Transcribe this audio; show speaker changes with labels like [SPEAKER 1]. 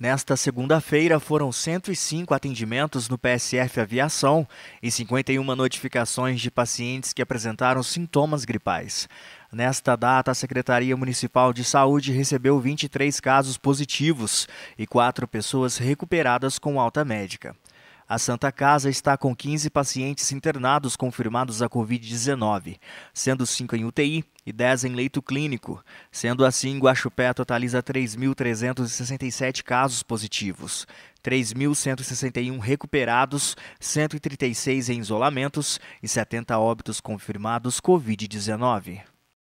[SPEAKER 1] Nesta segunda-feira, foram 105 atendimentos no PSF Aviação e 51 notificações de pacientes que apresentaram sintomas gripais. Nesta data, a Secretaria Municipal de Saúde recebeu 23 casos positivos e quatro pessoas recuperadas com alta médica. A Santa Casa está com 15 pacientes internados confirmados a Covid-19, sendo 5 em UTI e 10 em leito clínico. Sendo assim, Guaxupé totaliza 3.367 casos positivos, 3.161 recuperados, 136 em isolamentos e 70 óbitos confirmados Covid-19.